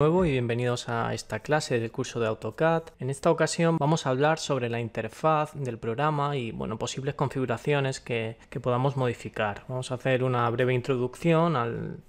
nuevo y bienvenidos a esta clase del curso de AutoCAD. En esta ocasión vamos a hablar sobre la interfaz del programa y bueno, posibles configuraciones que, podamos modificar. Vamos a hacer una breve introducción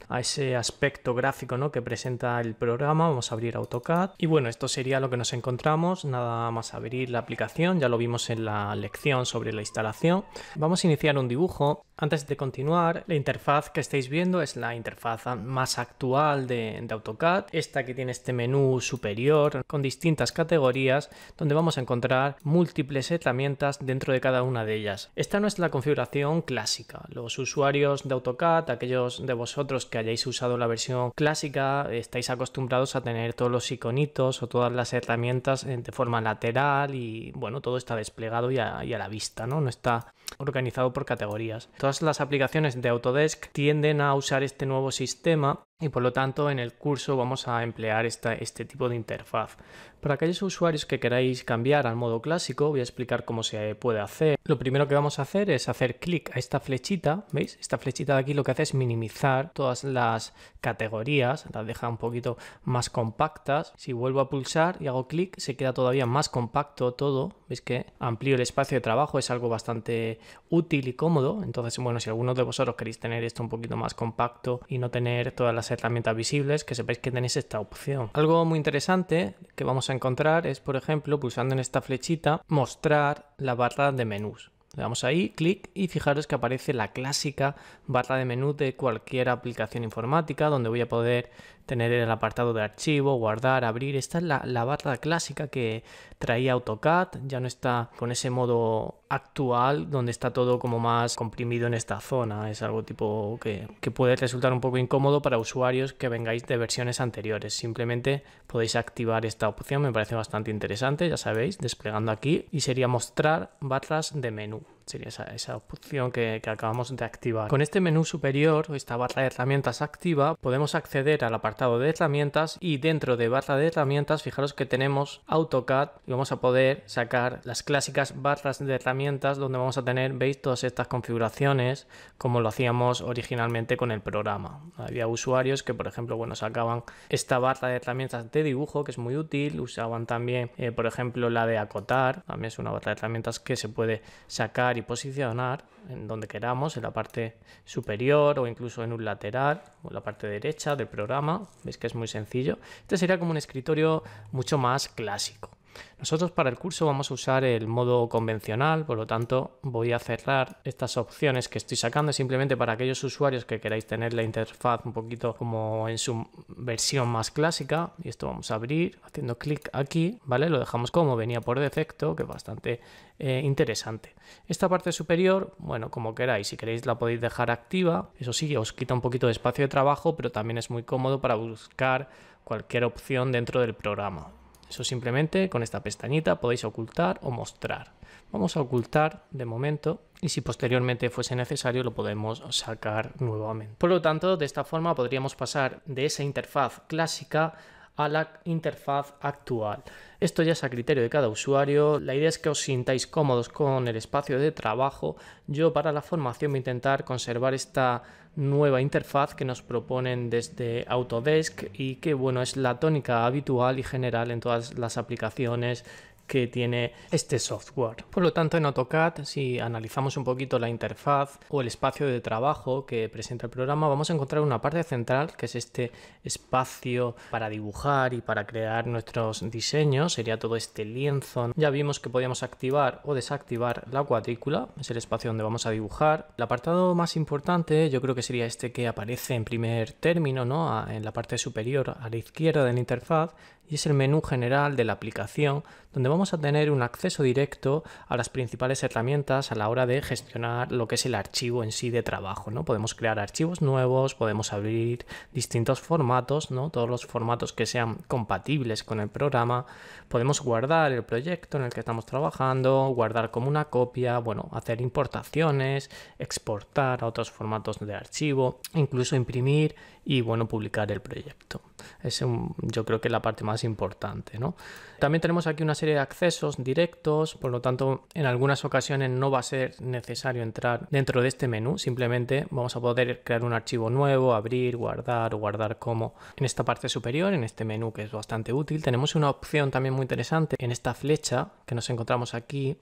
a ese aspecto gráfico que presenta el programa. Vamos a abrir AutoCAD y bueno, esto sería lo que nos encontramos. Nada más abrir la aplicación, ya lo vimos en la lección sobre la instalación. Vamos a iniciar un dibujo. Antes de continuar, la interfaz que estáis viendo es la interfaz más actual de, de AutoCAD. Esta que tiene este menú superior con distintas categorías donde vamos a encontrar múltiples herramientas dentro de cada una de ellas. Esta no es la configuración clásica. Los usuarios de AutoCAD, aquellos de vosotros que hayáis usado la versión clásica, estáis acostumbrados a tener todos los iconitos o todas las herramientas eh, de forma lateral y bueno, todo está desplegado y a, y a la vista, ¿no? No está organizado por categorías. Todas las aplicaciones de Autodesk tienden a usar este nuevo sistema y por lo tanto en el curso vamos a emplear esta, este tipo de interfaz. Para aquellos usuarios que queráis cambiar al modo clásico, voy a explicar cómo se puede hacer. Lo primero que vamos a hacer es hacer clic a esta flechita, ¿veis? Esta flechita de aquí lo que hace es minimizar todas las categorías, las deja un poquito más compactas. Si vuelvo a pulsar y hago clic, se queda todavía más compacto todo. ¿Veis que amplío el espacio de trabajo? Es algo bastante útil y cómodo. Entonces, bueno, si alguno de vosotros queréis tener esto un poquito más compacto y no tener todas las herramientas visibles, que sepáis que tenéis esta opción. Algo muy interesante que vamos a encontrar es, por ejemplo, pulsando en esta flechita, mostrar la barra de menús. Le damos ahí, clic y fijaros que aparece la clásica barra de menú de cualquier aplicación informática donde voy a poder tener el apartado de archivo, guardar, abrir. Esta es la, barra clásica que traía AutoCAD, ya no está con ese modo actual donde está todo como más comprimido en esta zona. Es algo tipo que, que puede resultar un poco incómodo para usuarios que vengáis de versiones anteriores. Simplemente podéis activar esta opción, me parece bastante interesante, ya sabéis, desplegando aquí y sería mostrar barras de menú sería esa, opción que, acabamos de activar. Con este menú superior, esta barra de herramientas activa, podemos acceder al apartado de herramientas y dentro de barra de herramientas, fijaros que tenemos AutoCAD y vamos a poder sacar las clásicas barras de herramientas donde vamos a tener, veis, todas estas configuraciones como lo hacíamos originalmente con el programa. Había usuarios que, por ejemplo, bueno, sacaban esta barra de herramientas de dibujo que es muy útil, usaban también, eh, por ejemplo, la de acotar, también es una barra de herramientas que se puede sacar y posicionar en donde queramos, en la parte superior o incluso en un lateral o la parte derecha del programa. Veis que es muy sencillo. Este sería como un escritorio mucho más clásico. Nosotros para el curso vamos a usar el modo convencional, por lo tanto voy a cerrar estas opciones que estoy sacando simplemente para aquellos usuarios que queráis tener la interfaz un poquito como en su versión más clásica. Y esto vamos a abrir haciendo clic aquí, ¿vale? Lo dejamos como venía por defecto, que es bastante eh, interesante. Esta parte superior, bueno, como queráis, si queréis la podéis dejar activa. Eso sí, os quita un poquito de espacio de trabajo, pero también es muy cómodo para buscar cualquier opción dentro del programa. Eso simplemente con esta pestañita podéis ocultar o mostrar. Vamos a ocultar de momento y si posteriormente fuese necesario lo podemos sacar nuevamente. Por lo tanto, de esta forma podríamos pasar de esa interfaz clásica a la interfaz actual. Esto ya es a criterio de cada usuario, la idea es que os sintáis cómodos con el espacio de trabajo. Yo para la formación voy a intentar conservar esta nueva interfaz que nos proponen desde Autodesk y que bueno, es la tónica habitual y general en todas las aplicaciones que tiene este software. Por lo tanto, en AutoCAD, si analizamos un poquito la interfaz o el espacio de trabajo que presenta el programa, vamos a encontrar una parte central, que es este espacio para dibujar y para crear nuestros diseños. Sería todo este lienzo. Ya vimos que podíamos activar o desactivar la cuadrícula, es el espacio donde vamos a dibujar. El apartado más importante yo creo que sería este que aparece en primer término, ¿no? en la parte superior a la izquierda de la interfaz, y es el menú general de la aplicación donde vamos a tener un acceso directo a las principales herramientas a la hora de gestionar lo que es el archivo en sí de trabajo. ¿no? Podemos crear archivos nuevos, podemos abrir distintos formatos, ¿no? todos los formatos que sean compatibles con el programa, podemos guardar el proyecto en el que estamos trabajando, guardar como una copia, bueno, hacer importaciones, exportar a otros formatos de archivo, incluso imprimir y bueno, publicar el proyecto. Es yo creo que es la parte más importante. ¿no? También tenemos aquí una serie de accesos directos, por lo tanto en algunas ocasiones no va a ser necesario entrar dentro de este menú, simplemente vamos a poder crear un archivo nuevo, abrir, guardar o guardar como. En esta parte superior, en este menú que es bastante útil, tenemos una opción también muy interesante en esta flecha que nos encontramos aquí,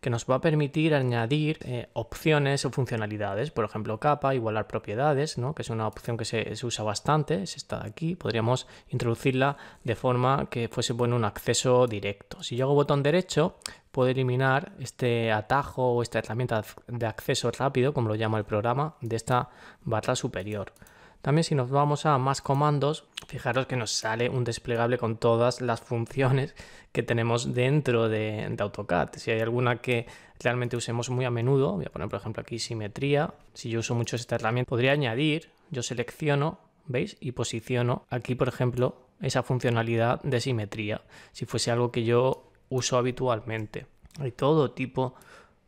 que nos va a permitir añadir eh, opciones o funcionalidades, por ejemplo capa, igualar propiedades, que es una opción que se se usa bastante, es esta de aquí, podríamos introducirla de forma que fuese bueno un acceso directo. Si yo hago botón derecho, puedo eliminar este atajo o esta herramienta de acceso rápido, como lo llama el programa, de esta barra superior. También si nos vamos a más comandos, fijaros que nos sale un desplegable con todas las funciones que tenemos dentro de, de, AutoCAD. Si hay alguna que realmente usemos muy a menudo, voy a poner por ejemplo aquí simetría, si yo uso mucho esta herramienta, podría añadir yo selecciono, ¿veis? Y posiciono aquí, por ejemplo, esa funcionalidad de simetría, si fuese algo que yo uso habitualmente. Hay todo tipo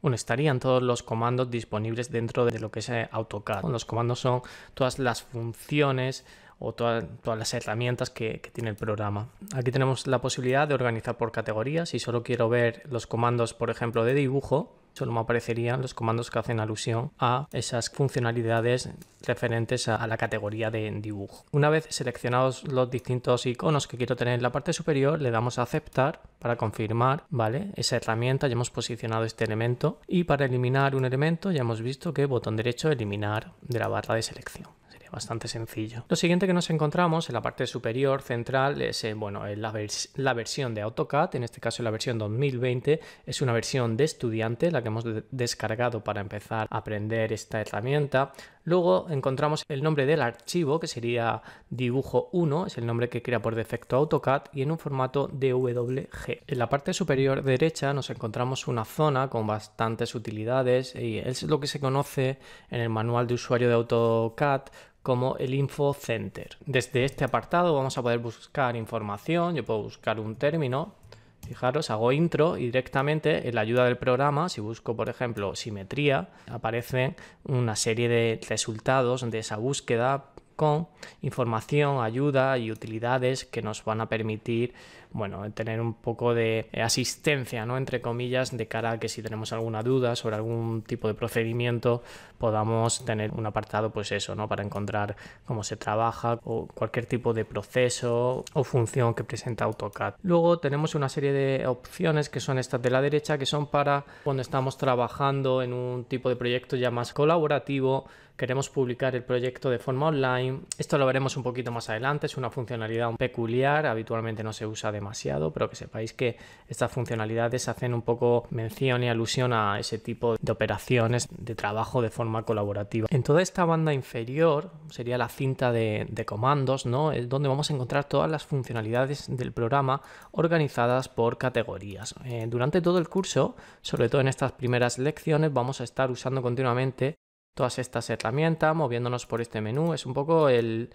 bueno, estarían todos los comandos disponibles dentro de lo que es eh, AutoCAD. Los comandos son todas las funciones o todas, las herramientas que, que, tiene el programa. Aquí tenemos la posibilidad de organizar por categorías. Si solo quiero ver los comandos, por ejemplo, de dibujo, solo me aparecerían los comandos que hacen alusión a esas funcionalidades referentes a, la categoría de dibujo. Una vez seleccionados los distintos iconos que quiero tener en la parte superior, le damos a aceptar para confirmar, ¿vale? Esa herramienta, ya hemos posicionado este elemento y para eliminar un elemento ya hemos visto que botón derecho eliminar de la barra de selección bastante sencillo. Lo siguiente que nos encontramos en la parte superior central es eh, bueno, eh, la, versión de AutoCAD, en este caso la versión 2020, es una versión de estudiante, la que hemos descargado para empezar a aprender esta herramienta. Luego encontramos el nombre del archivo, que sería dibujo 1, es el nombre que crea por defecto AutoCAD, y en un formato DWG. En la parte superior derecha nos encontramos una zona con bastantes utilidades y es lo que se conoce en el manual de usuario de AutoCAD como el Info Center. Desde este apartado vamos a poder buscar información, yo puedo buscar un término, Fijaros, hago intro y directamente en la ayuda del programa, si busco por ejemplo simetría, aparecen una serie de resultados de esa búsqueda con información, ayuda y utilidades que nos van a permitir bueno, tener un poco de eh, asistencia, ¿no? Entre comillas, de cara a que si tenemos alguna duda sobre algún tipo de procedimiento, podamos tener un apartado, pues eso, ¿no? Para encontrar cómo se trabaja o cualquier tipo de proceso o función que presenta AutoCAD. Luego tenemos una serie de opciones que son estas de la derecha, que son para cuando estamos trabajando en un tipo de proyecto ya más colaborativo, Queremos publicar el proyecto de forma online. Esto lo veremos un poquito más adelante. Es una funcionalidad peculiar, habitualmente no se usa demasiado, pero que sepáis que estas funcionalidades hacen un poco mención y alusión a ese tipo de operaciones de trabajo de forma colaborativa. En toda esta banda inferior sería la cinta de, comandos, ¿no? Es donde vamos a encontrar todas las funcionalidades del programa organizadas por categorías. Eh, durante todo el curso, sobre todo en estas primeras lecciones, vamos a estar usando continuamente todas estas herramientas, moviéndonos por este menú. Es un poco el,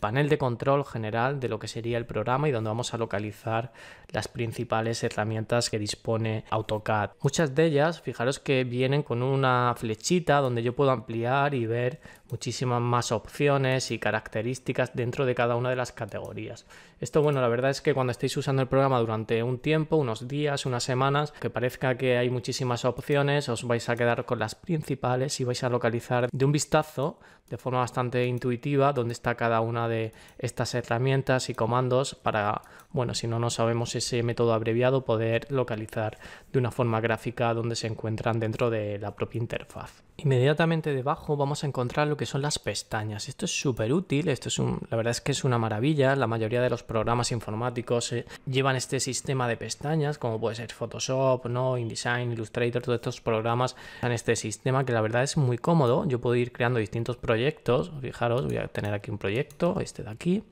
panel de control general de lo que sería el programa y donde vamos a localizar las principales herramientas que dispone AutoCAD. Muchas de ellas, fijaros que vienen con una flechita donde yo puedo ampliar y ver muchísimas más opciones y características dentro de cada una de las categorías. Esto, bueno, la verdad es que cuando estéis usando el programa durante un tiempo, unos días, unas semanas, que parezca que hay muchísimas opciones, os vais a quedar con las principales y vais a localizar de un vistazo, de forma bastante intuitiva, dónde está cada una de estas herramientas y comandos para, bueno, si no no sabemos ese método abreviado, poder localizar de una forma gráfica dónde se encuentran dentro de la propia interfaz. Inmediatamente debajo vamos a encontrar lo que son las pestañas. Esto es súper útil, esto es un, la verdad es que es una maravilla. La mayoría de los programas informáticos eh, llevan este sistema de pestañas, como puede ser Photoshop, ¿no? InDesign, Illustrator, todos estos programas en este sistema que la verdad es muy cómodo. Yo puedo ir creando distintos proyectos. Fijaros, voy a tener aquí un proyecto, este de aquí,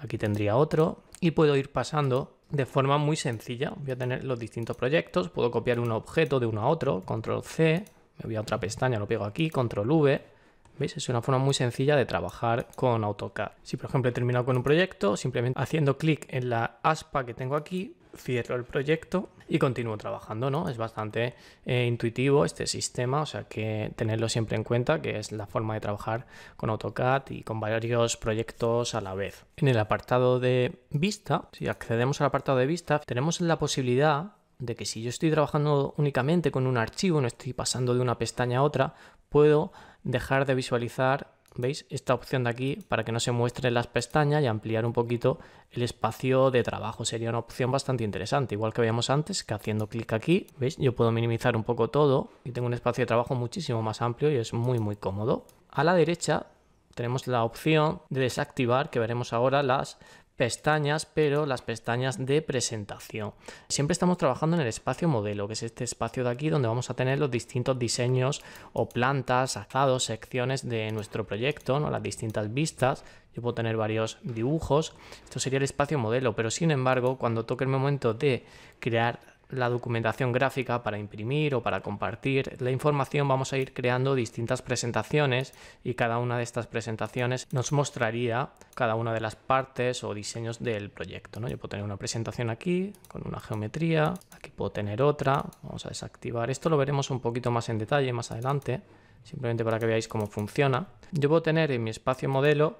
aquí tendría otro, y puedo ir pasando de forma muy sencilla. Voy a tener los distintos proyectos, puedo copiar un objeto de uno a otro, control C, me voy a otra pestaña, lo pego aquí, control V, ¿Veis? Es una forma muy sencilla de trabajar con AutoCAD. Si por ejemplo he terminado con un proyecto, simplemente haciendo clic en la aspa que tengo aquí, cierro el proyecto y continúo trabajando, ¿no? Es bastante eh, intuitivo este sistema, o sea que tenerlo siempre en cuenta, que es la forma de trabajar con AutoCAD y con varios proyectos a la vez. En el apartado de vista, si accedemos al apartado de vista, tenemos la posibilidad de que si yo estoy trabajando únicamente con un archivo, no estoy pasando de una pestaña a otra, puedo dejar de visualizar, ¿veis? Esta opción de aquí para que no se muestren las pestañas y ampliar un poquito el espacio de trabajo. Sería una opción bastante interesante, igual que veíamos antes, que haciendo clic aquí, ¿veis? Yo puedo minimizar un poco todo y tengo un espacio de trabajo muchísimo más amplio y es muy muy cómodo. A la derecha tenemos la opción de desactivar, que veremos ahora, las pestañas, pero las pestañas de presentación. Siempre estamos trabajando en el espacio modelo, que es este espacio de aquí donde vamos a tener los distintos diseños o plantas, azados, secciones de nuestro proyecto, ¿no? las distintas vistas. Yo puedo tener varios dibujos. Esto sería el espacio modelo, pero sin embargo, cuando toque el momento de crear la documentación gráfica para imprimir o para compartir la información vamos a ir creando distintas presentaciones y cada una de estas presentaciones nos mostraría cada una de las partes o diseños del proyecto. ¿no? Yo puedo tener una presentación aquí con una geometría, aquí puedo tener otra, vamos a desactivar. Esto lo veremos un poquito más en detalle más adelante, simplemente para que veáis cómo funciona. Yo puedo tener en mi espacio modelo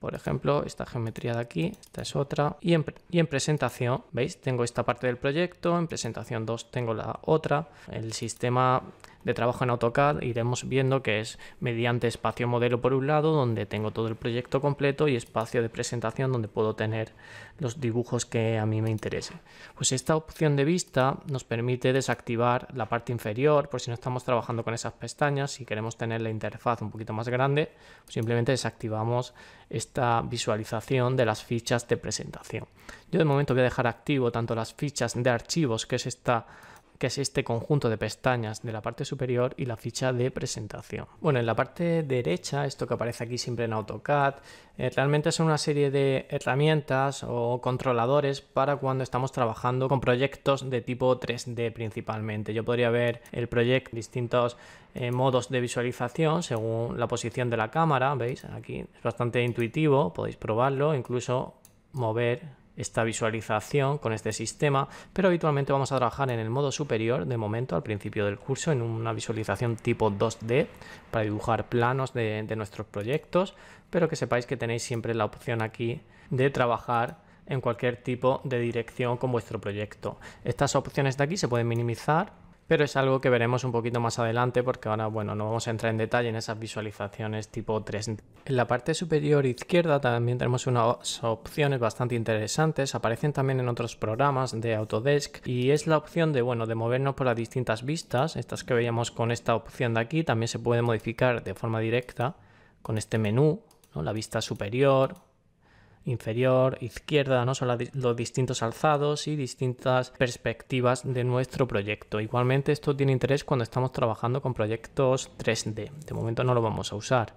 por ejemplo, esta geometría de aquí, esta es otra. Y en, presentación, ¿veis? Tengo esta parte del proyecto, en presentación 2 tengo la otra. El sistema de trabajo en AutoCAD iremos viendo que es mediante espacio modelo por un lado, donde tengo todo el proyecto completo y espacio de presentación donde puedo tener los dibujos que a mí me interesen. Pues esta opción de vista nos permite desactivar la parte inferior, por si no estamos trabajando con esas pestañas, si queremos tener la interfaz un poquito más grande, simplemente desactivamos esta esta visualización de las fichas de presentación. Yo de momento voy a dejar activo tanto las fichas de archivos, que es esta que es este conjunto de pestañas de la parte superior y la ficha de presentación. Bueno, en la parte derecha, esto que aparece aquí siempre en AutoCAD, eh, realmente son una serie de herramientas o controladores para cuando estamos trabajando con proyectos de tipo 3D principalmente. Yo podría ver el proyecto, distintos eh, modos de visualización según la posición de la cámara, ¿veis? Aquí es bastante intuitivo, podéis probarlo, incluso mover esta visualización con este sistema, pero habitualmente vamos a trabajar en el modo superior de momento al principio del curso en una visualización tipo 2D para dibujar planos de, nuestros proyectos, pero que sepáis que tenéis siempre la opción aquí de trabajar en cualquier tipo de dirección con vuestro proyecto. Estas opciones de aquí se pueden minimizar pero es algo que veremos un poquito más adelante porque ahora, bueno, no vamos a entrar en detalle en esas visualizaciones tipo 3. En la parte superior izquierda también tenemos unas opciones bastante interesantes, aparecen también en otros programas de Autodesk y es la opción de, bueno, de movernos por las distintas vistas, estas que veíamos con esta opción de aquí, también se puede modificar de forma directa con este menú, la vista superior, inferior, izquierda, ¿no? Son los distintos alzados y distintas perspectivas de nuestro proyecto. Igualmente esto tiene interés cuando estamos trabajando con proyectos 3D. De momento no lo vamos a usar.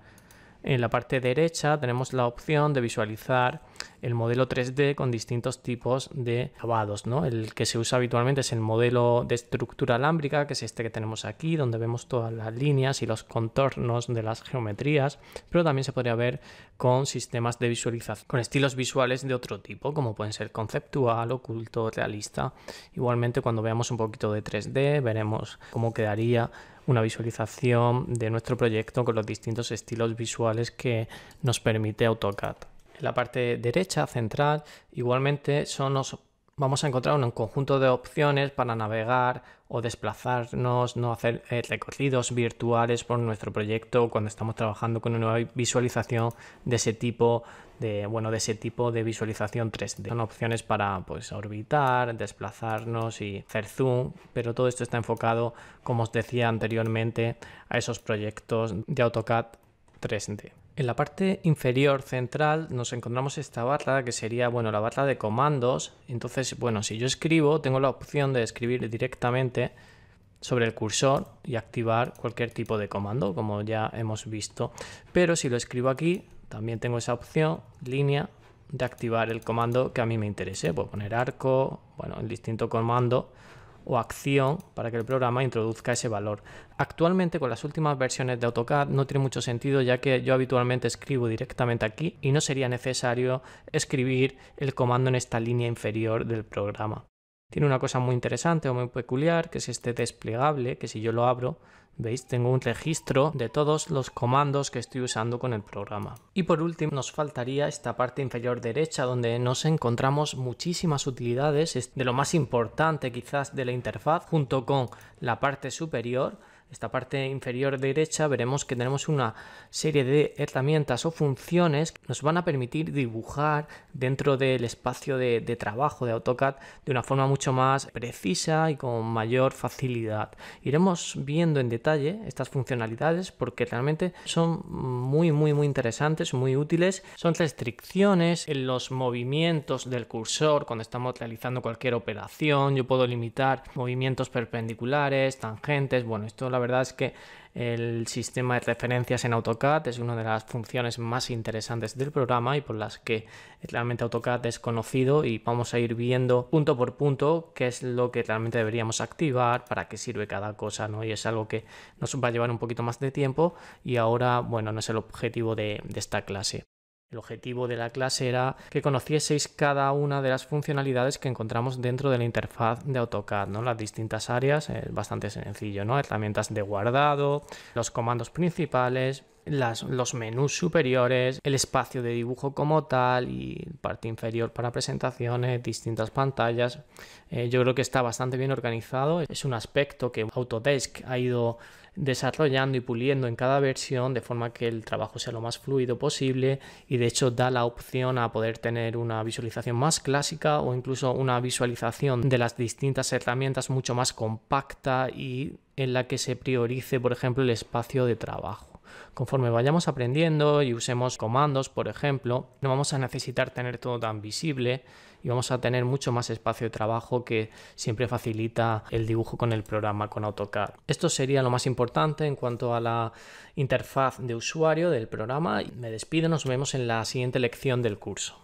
En la parte derecha tenemos la opción de visualizar el modelo 3D con distintos tipos de acabados, ¿no? El que se usa habitualmente es el modelo de estructura alámbrica, que es este que tenemos aquí, donde vemos todas las líneas y los contornos de las geometrías, pero también se podría ver con sistemas de visualización, con estilos visuales de otro tipo, como pueden ser conceptual, oculto, realista. Igualmente, cuando veamos un poquito de 3D, veremos cómo quedaría una visualización de nuestro proyecto con los distintos estilos visuales que nos permite AutoCAD en la parte derecha, central, igualmente vamos a encontrar un conjunto de opciones para navegar o desplazarnos, no hacer eh, recorridos virtuales por nuestro proyecto cuando estamos trabajando con una visualización de ese tipo de, bueno, de ese tipo de visualización 3D. Son opciones para pues, orbitar, desplazarnos y hacer zoom, pero todo esto está enfocado, como os decía anteriormente, a esos proyectos de AutoCAD 3D. En la parte inferior central nos encontramos esta barra que sería bueno, la barra de comandos. Entonces, bueno, si yo escribo, tengo la opción de escribir directamente sobre el cursor y activar cualquier tipo de comando, como ya hemos visto. Pero si lo escribo aquí, también tengo esa opción, línea, de activar el comando que a mí me interese. Puedo poner arco, bueno, el distinto comando o acción para que el programa introduzca ese valor. Actualmente con las últimas versiones de AutoCAD no tiene mucho sentido ya que yo habitualmente escribo directamente aquí y no sería necesario escribir el comando en esta línea inferior del programa. Tiene una cosa muy interesante o muy peculiar que es este desplegable que si yo lo abro ¿Veis? Tengo un registro de todos los comandos que estoy usando con el programa. Y por último nos faltaría esta parte inferior derecha donde nos encontramos muchísimas utilidades, es de lo más importante quizás de la interfaz, junto con la parte superior esta parte inferior derecha veremos que tenemos una serie de herramientas o funciones que nos van a permitir dibujar dentro del espacio de, trabajo de AutoCAD de una forma mucho más precisa y con mayor facilidad. Iremos viendo en detalle estas funcionalidades porque realmente son muy muy muy interesantes, muy útiles. Son restricciones en los movimientos del cursor cuando estamos realizando cualquier operación. Yo puedo limitar movimientos perpendiculares, tangentes, bueno, esto la verdad es que el sistema de referencias en AutoCAD es una de las funciones más interesantes del programa y por las que realmente AutoCAD es conocido y vamos a ir viendo punto por punto qué es lo que realmente deberíamos activar, para qué sirve cada cosa, ¿no? Y es algo que nos va a llevar un poquito más de tiempo y ahora, bueno, no es el objetivo de esta clase. El objetivo de la clase era que conocieseis cada una de las funcionalidades que encontramos dentro de la interfaz de AutoCAD, ¿no? Las distintas áreas, es eh, bastante sencillo, ¿no? Herramientas de guardado, los comandos principales, las, los menús superiores, el espacio de dibujo como tal y parte inferior para presentaciones, distintas pantallas. Eh, yo creo que está bastante bien organizado. Es un aspecto que Autodesk ha ido desarrollando y puliendo en cada versión de forma que el trabajo sea lo más fluido posible y de hecho da la opción a poder tener una visualización más clásica o incluso una visualización de las distintas herramientas mucho más compacta y en la que se priorice por ejemplo el espacio de trabajo. Conforme vayamos aprendiendo y usemos comandos, por ejemplo, no vamos a necesitar tener todo tan visible y vamos a tener mucho más espacio de trabajo que siempre facilita el dibujo con el programa, con AutoCAD. Esto sería lo más importante en cuanto a la interfaz de usuario del programa. Me despido, nos vemos en la siguiente lección del curso.